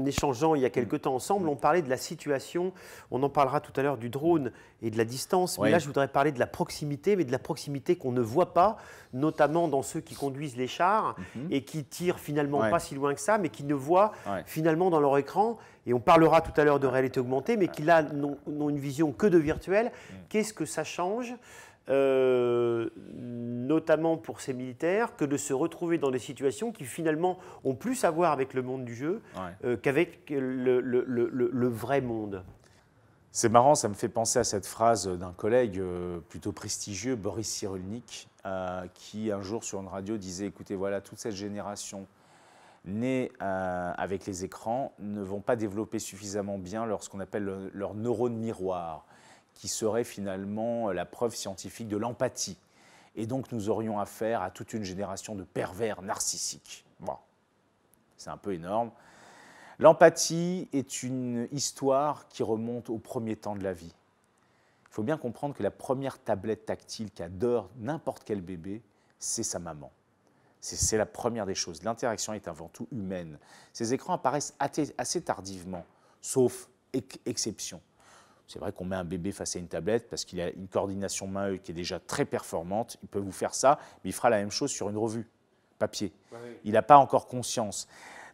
En échangeant il y a mm. quelques temps ensemble, mm. on parlait de la situation, on en parlera tout à l'heure du drone et de la distance, mais là je voudrais parler de la proximité, mais de la proximité qu'on ne voit pas, notamment dans ceux qui conduisent les chars mm-hmm. et qui tirent finalement pas si loin que ça, mais qui ne voient finalement dans leur écran, et on parlera tout à l'heure de réalité augmentée, mais qui là n'ont une vision que de virtuel. Mm. Qu'est-ce que ça change euh, notamment pour ces militaires, que de se retrouver dans des situations qui finalement ont plus à voir avec le monde du jeu euh, qu'avec le, vrai monde. C'est marrant, ça me fait penser à cette phrase d'un collègue euh, plutôt prestigieux, Boris Cyrulnik, qui un jour sur une radio disait, écoutez, voilà, toute cette génération née avec les écrans ne vont pas développer suffisamment bien leur, ce qu'on appelle leur neurone miroir qui serait finalement euh, la preuve scientifique de l'empathie. Et donc nous aurions affaire à toute une génération de pervers narcissiques. Bon. C'est un peu énorme. L'empathie est une histoire qui remonte au premier temps de la vie. Il faut bien comprendre que la première tablette tactile qu'adore n'importe quel bébé, c'est sa maman. C'est la première des choses. L'interaction est avant tout humaine. Ces écrans apparaissent assez tardivement, sauf exception. C'est vrai qu'on met un bébé face à une tablette parce qu'il a une coordination main-œil euh, qui est déjà très performante. Il peut vous faire ça, mais il fera la même chose sur une revue papier. Il n'a pas encore conscience.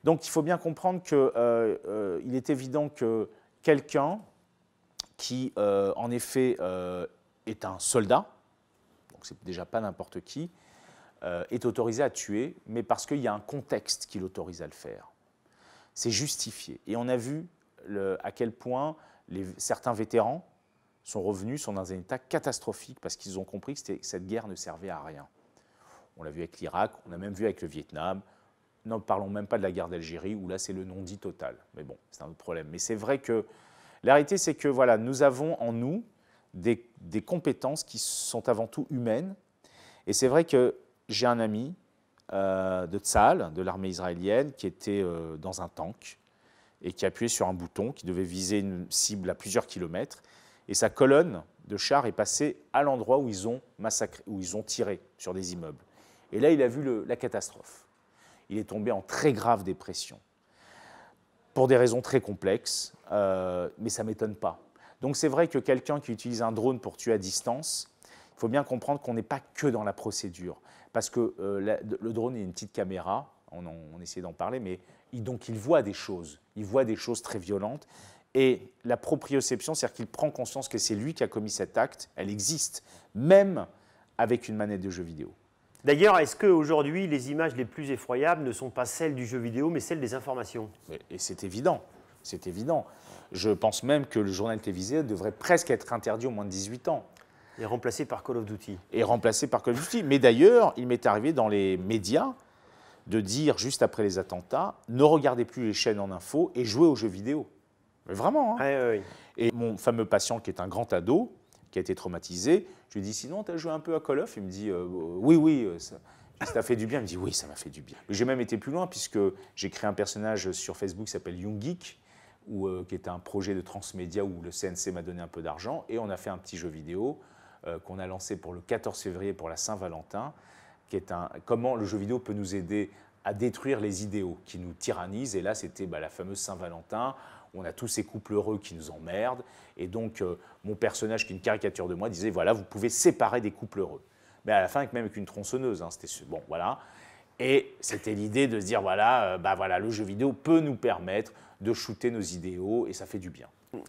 Donc il faut bien comprendre qu'il euh, euh, est évident que quelqu'un qui, en effet, est un soldat, donc c'est déjà pas n'importe qui, est autorisé à tuer, mais parce qu'il y a un contexte qui l'autorise à le faire. C'est justifié. Et on a vu le, à quel point certains vétérans sont revenus, sont dans un état catastrophique parce qu'ils ont compris que, cette guerre ne servait à rien. On l'a vu avec l'Irak, on a même vu avec le Vietnam. N'en parlons même pas de la guerre d'Algérie, où là c'est le non-dit total. Mais bon, c'est un autre problème. Mais c'est vrai que la réalité, c'est que voilà, nous avons en nous des, compétences qui sont avant tout humaines. Et c'est vrai que j'ai un ami euh, de Tzal, de l'armée israélienne, qui était euh, dans un tank et qui appuyait sur un bouton qui devait viser une cible à plusieurs kilomètres. Et sa colonne de chars est passée à l'endroit où ils ont massacré, où ils ont tiré sur des immeubles. Et là, il a vu la catastrophe. Il est tombé en très grave dépression pour des raisons très complexes, euh, mais ça m'étonne pas. Donc c'est vrai que quelqu'un qui utilise un drone pour tuer à distance, il faut bien comprendre qu'on n'est pas que dans la procédure, parce que euh, le drone est une petite caméra. On, essaie d'en parler, mais il, donc il voit des choses il voit des choses très violentes. Et la proprioception, c'est-à-dire qu'il prend conscience que c'est lui qui a commis cet acte, elle existe, même avec une manette de jeu vidéo. D'ailleurs, est-ce qu'aujourd'hui, les images les plus effroyables ne sont pas celles du jeu vidéo, mais celles des informations Et c'est évident, c'est évident. Je pense même que le journal télévisé devrait presque être interdit au moins de 18 ans. Et remplacé par Call of Duty. Et remplacé par Call of Duty. Mais d'ailleurs, il m'est arrivé dans les médias de dire juste après les attentats, ne regardez plus les chaînes en info et jouez aux jeux vidéo. vraiment. Hein. Ah et mon fameux patient qui est un grand ado, qui a été traumatisé, je lui dis sinon tu as joué un peu à Call of Il me dit euh, oui oui. Euh, ça, ça fait du bien, il me dit oui, ça m'a fait du bien. J'ai même été plus loin puisque j'ai créé un personnage sur Facebook qui s'appelle Young Geek, euh, qui est un projet de transmédia où le CNC m'a donné un peu d'argent et on a fait un petit jeu vidéo qu'on a lancé pour le 14 février pour la Saint-Valentin est comment le jeu vidéo peut nous aider à détruire les idéaux qui nous tyrannisent. Et là, c'était bah, la fameuse Saint-Valentin. On a tous ces couples heureux qui nous emmerdent. Et donc, euh, mon personnage, qui est une caricature de moi, disait voilà, vous pouvez séparer des couples heureux. Mais à la fin, même avec une tronçonneuse, hein, c'était bon, voilà. Et c'était l'idée de se dire voilà, euh, bah, voilà, le jeu vidéo peut nous permettre de shooter nos idéaux et ça fait du bien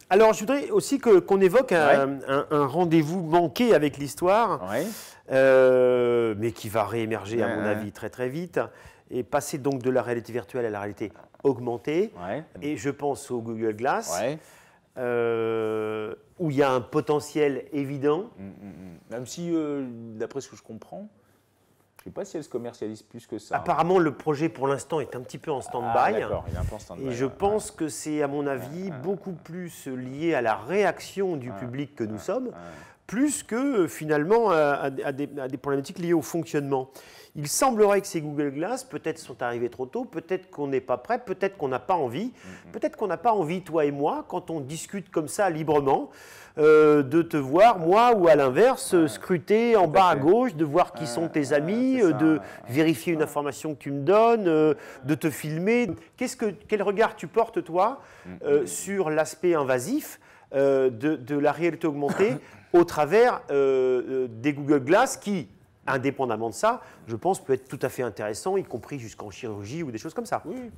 alors, je voudrais aussi qu'on évoque un, rendez-vous manqué avec l'histoire, euh, mais qui va réémerger, à mon avis, très très vite, et passer donc de la réalité virtuelle à la réalité augmentée. Et je pense au Google Glass. Euh, où il y a un potentiel évident. Mm, mm, mm. Même si, euh, d'après ce que je comprends, je ne sais pas si elle se commercialise plus que ça. Hein. Apparemment, le projet pour l'instant est un petit peu en stand-by. Ah, d'accord, il est peu en stand-by. Et je pense que c'est, à mon avis, ah, ah. beaucoup plus lié à la réaction du public que nous sommes plus que euh, finalement à, des, problématiques liées au fonctionnement. Il semblerait que ces Google Glass peut-être sont arrivés trop tôt, peut-être qu'on n'est pas prêt, peut-être qu'on n'a pas envie, mm-hmm. peut-être qu'on n'a pas envie, toi et moi, quand on discute comme ça librement, euh, de te voir, moi ou à l'inverse, scruter en bas à gauche, de voir qui sont tes amis, euh, de vérifier une information que tu me donnes, de te filmer. quel regard tu portes, toi, mm-hmm. sur l'aspect invasif de la réalité augmentée au travers euh, euh, des Google Glass qui, indépendamment de ça, je pense peut être tout à fait intéressant, y compris jusqu'en chirurgie ou des choses comme ça. Oui.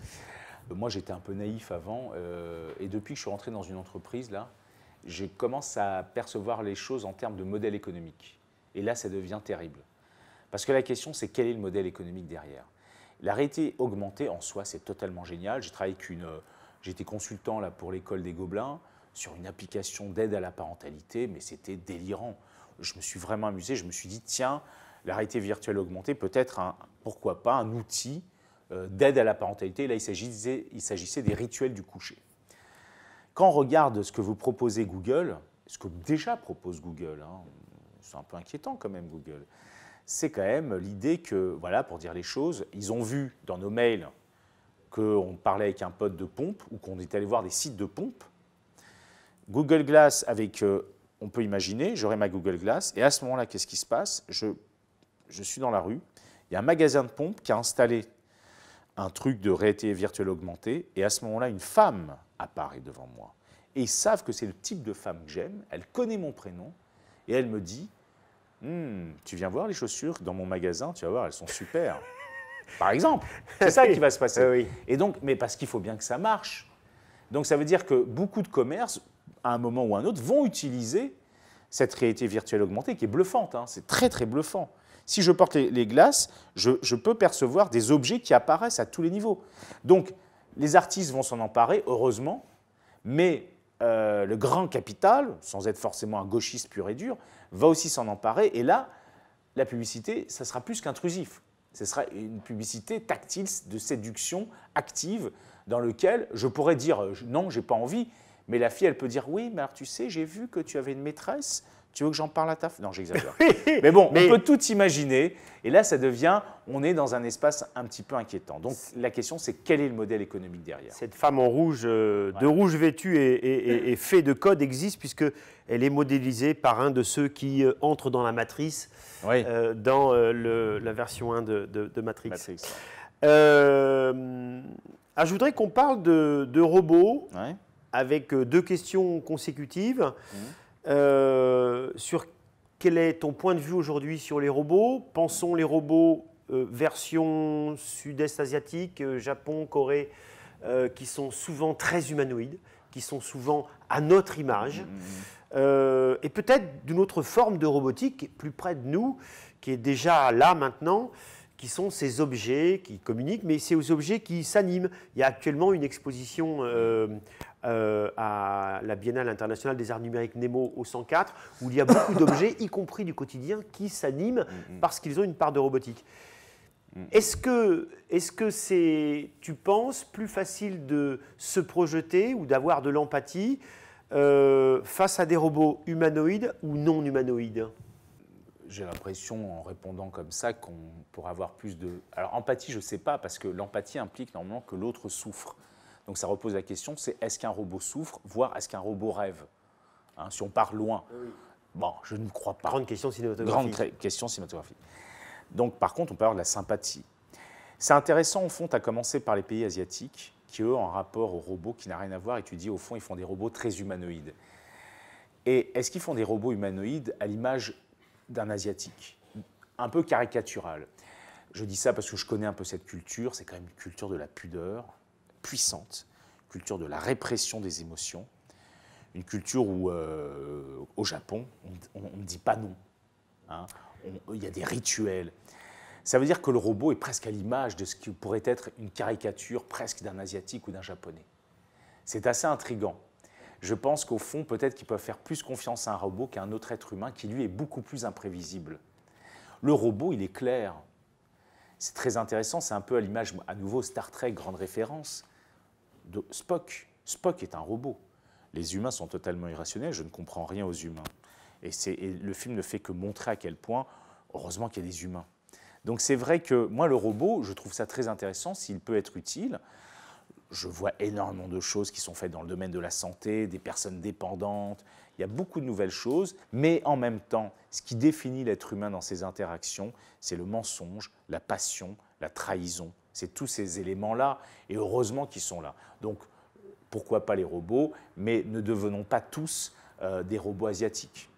Moi, j'étais un peu naïf avant, euh, et depuis que je suis rentré dans une entreprise, là, je commence à percevoir les choses en termes de modèle économique. Et là, ça devient terrible. Parce que la question, c'est quel est le modèle économique derrière La réalité augmentée, en soi, c'est totalement génial. J'ai travaillé qu'une... J'étais consultant là, pour l'école des Gobelins sur une application d'aide à la parentalité, mais c'était délirant. Je me suis vraiment amusé, je me suis dit, tiens, la réalité virtuelle augmentée peut être, un, pourquoi pas, un outil euh, d'aide à la parentalité. Là, il s'agissait, des rituels du coucher. Quand on regarde ce que vous proposez Google, ce que déjà propose Google, hein, c'est un peu inquiétant quand même Google, c'est quand même l'idée que, voilà, pour dire les choses, ils ont vu dans nos mails qu'on parlait avec un pote de pompe ou qu'on est allé voir des sites de pompe Google Glass avec, euh, on peut imaginer, j'aurai ma Google Glass, et à ce moment-là, qu'est-ce qui se passe je, je suis dans la rue, il y a un magasin de pompes qui a installé un truc de réalité virtuelle augmentée, et à ce moment-là, une femme apparaît devant moi. Et ils savent que c'est le type de femme que j'aime, elle connaît mon prénom, et elle me dit, hmm, tu viens voir les chaussures dans mon magasin, tu vas voir, elles sont super. Par exemple, c'est ça qui va se passer. Et donc, mais parce qu'il faut bien que ça marche. Donc ça veut dire que beaucoup de commerces à un moment ou à un autre, vont utiliser cette réalité virtuelle augmentée qui est bluffante. Hein. C'est très, très bluffant. Si je porte les, glaces, je, peux percevoir des objets qui apparaissent à tous les niveaux. Donc, les artistes vont s'en emparer, heureusement, mais euh, le grand capital, sans être forcément un gauchiste pur et dur, va aussi s'en emparer. Et là, la publicité, ça sera plus qu'intrusif. Ce sera une publicité tactile de séduction active dans laquelle je pourrais dire euh, non, j'ai pas envie, mais la fille, elle peut dire Oui, mais alors tu sais, j'ai vu que tu avais une maîtresse. Tu veux que j'en parle à ta Non, j'exagère. mais bon, on peut tout imaginer. Et là, ça devient, on est dans un espace un petit peu inquiétant. Donc la question, c'est quel est le modèle économique derrière Cette femme en rouge, euh, de rouge vêtue et, fait de code existe puisque elle est modélisée par un de ceux qui entre euh, entrent dans la matrice, euh, dans la version 1 de, Matrix. Ah, je voudrais qu'on parle de, robots. Ouais avec euh, deux questions consécutives. Mmh. Euh, sur quel est ton point de vue aujourd'hui sur les robots Pensons les robots euh, version sud-est asiatique, Japon, Corée, qui sont souvent très humanoïdes, qui sont souvent à notre image, mmh, mmh. et peut-être d'une autre forme de robotique plus près de nous, qui est déjà là maintenant qui sont ces objets qui communiquent, mais c'est aux objets qui s'animent. Il y a actuellement une exposition euh, à la Biennale internationale des arts numériques Nemo au 104, où il y a beaucoup d'objets, y compris du quotidien, qui s'animent mm, mm. parce qu'ils ont une part de robotique. Mm. Est-ce que est-ce que c'est, tu penses, plus facile de se projeter ou d'avoir de l'empathie euh, face à des robots humanoïdes ou non humanoïdes j'ai l'impression, en répondant comme ça, qu'on pourrait avoir plus de... Alors, empathie, je ne sais pas, parce que l'empathie implique normalement que l'autre souffre. Donc ça repose la question, c'est est-ce qu'un robot souffre, voire est-ce qu'un robot rêve hein, Si on part loin. Bon, je ne crois pas. Grande question cinématographique. Grande question cinématographique. Donc par contre, on peut avoir de la sympathie. C'est intéressant au fond, tu as commencé par les pays asiatiques qui eux en rapport aux robots qui n'a rien à voir et tu dis au fond ils font des robots très humanoïdes. Et est-ce qu'ils font des robots humanoïdes à l'image d'un asiatique Un peu caricatural. Je dis ça parce que je connais un peu cette culture, c'est quand même une culture de la pudeur, puissante, culture de la répression des émotions, une culture où, euh, au Japon, on ne dit pas non. Hein. il y a des rituels. Ça veut dire que le robot est presque à l'image de ce qui pourrait être une caricature presque d'un Asiatique ou d'un Japonais. C'est assez intrigant. Je pense qu'au fond, peut-être qu'ils peuvent faire plus confiance à un robot qu'à un autre être humain qui, lui, est beaucoup plus imprévisible. Le robot, il est clair. C'est très intéressant, c'est un peu à l'image, à nouveau, Star Trek, grande référence. Spock. Spock est un robot. Les humains sont totalement irrationnels, je ne comprends rien aux humains. Et, et le film ne fait que montrer à quel point, heureusement qu'il y a des humains. Donc c'est vrai que moi, le robot, je trouve ça très intéressant s'il peut être utile. Je vois énormément de choses qui sont faites dans le domaine de la santé, des personnes dépendantes. Il y a beaucoup de nouvelles choses, mais en même temps, ce qui définit l'être humain dans ses interactions, c'est le mensonge, la passion, la trahison, c'est tous ces éléments-là, et heureusement qu'ils sont là. Donc, pourquoi pas les robots, mais ne devenons pas tous euh, des robots asiatiques.